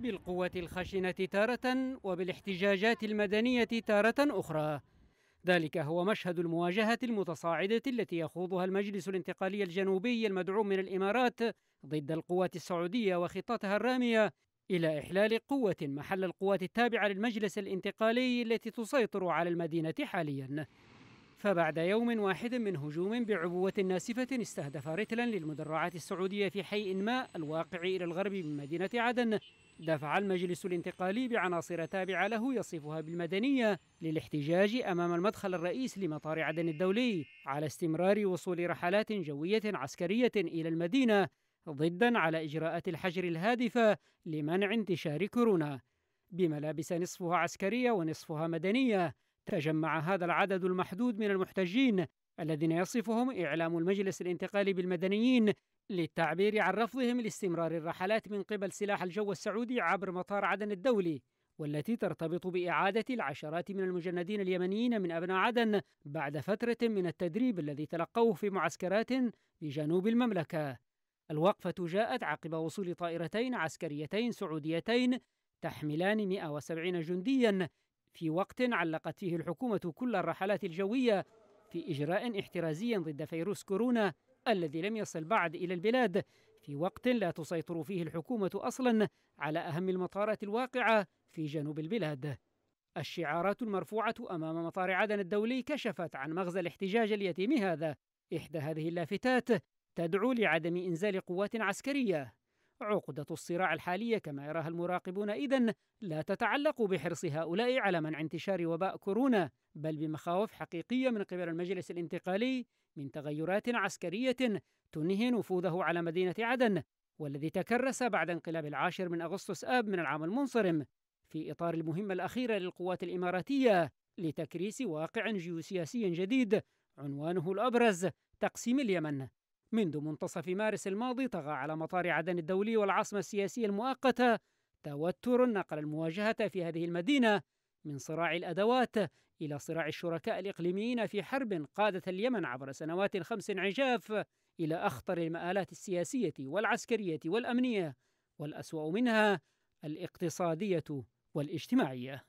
بالقوة الخشنة تارة وبالاحتجاجات المدنية تارة أخرى ذلك هو مشهد المواجهة المتصاعدة التي يخوضها المجلس الانتقالي الجنوبي المدعوم من الإمارات ضد القوات السعودية وخطتها الرامية إلى إحلال قوة محل القوات التابعة للمجلس الانتقالي التي تسيطر على المدينة حالياً فبعد يوم واحد من هجوم بعبوة ناسفة استهدف رتلا للمدرعات السعودية في حي ما الواقع إلى الغرب من مدينة عدن دفع المجلس الانتقالي بعناصر تابعة له يصفها بالمدنية للاحتجاج أمام المدخل الرئيسي لمطار عدن الدولي على استمرار وصول رحلات جوية عسكرية إلى المدينة ضدا على إجراءات الحجر الهادفة لمنع انتشار كورونا بملابس نصفها عسكرية ونصفها مدنية تجمع هذا العدد المحدود من المحتجين الذين يصفهم إعلام المجلس الانتقالي بالمدنيين للتعبير عن رفضهم لاستمرار الرحلات من قبل سلاح الجو السعودي عبر مطار عدن الدولي والتي ترتبط بإعادة العشرات من المجندين اليمنيين من أبناء عدن بعد فترة من التدريب الذي تلقوه في معسكرات بجنوب المملكة. الوقفة جاءت عقب وصول طائرتين عسكريتين سعوديتين تحملان 170 جنديا في وقت علقت فيه الحكومة كل الرحلات الجوية في إجراء احترازي ضد فيروس كورونا الذي لم يصل بعد إلى البلاد في وقت لا تسيطر فيه الحكومة أصلا على أهم المطارات الواقعة في جنوب البلاد الشعارات المرفوعة أمام مطار عدن الدولي كشفت عن مغزى الاحتجاج اليتيم هذا إحدى هذه اللافتات تدعو لعدم إنزال قوات عسكرية عقدة الصراع الحالية كما يراها المراقبون إذن لا تتعلق بحرص هؤلاء على منع انتشار وباء كورونا بل بمخاوف حقيقية من قبل المجلس الانتقالي من تغيرات عسكرية تنهي نفوذه على مدينة عدن والذي تكرس بعد انقلاب العاشر من أغسطس آب من العام المنصرم في إطار المهمة الأخيرة للقوات الإماراتية لتكريس واقع جيوسياسي جديد عنوانه الأبرز تقسيم اليمن منذ منتصف مارس الماضي طغى على مطار عدن الدولي والعاصمة السياسية المؤقتة توتر نقل المواجهة في هذه المدينة من صراع الأدوات إلى صراع الشركاء الإقليميين في حرب قادت اليمن عبر سنوات خمس عجاف إلى أخطر المآلات السياسية والعسكرية والأمنية والأسوأ منها الاقتصادية والاجتماعية.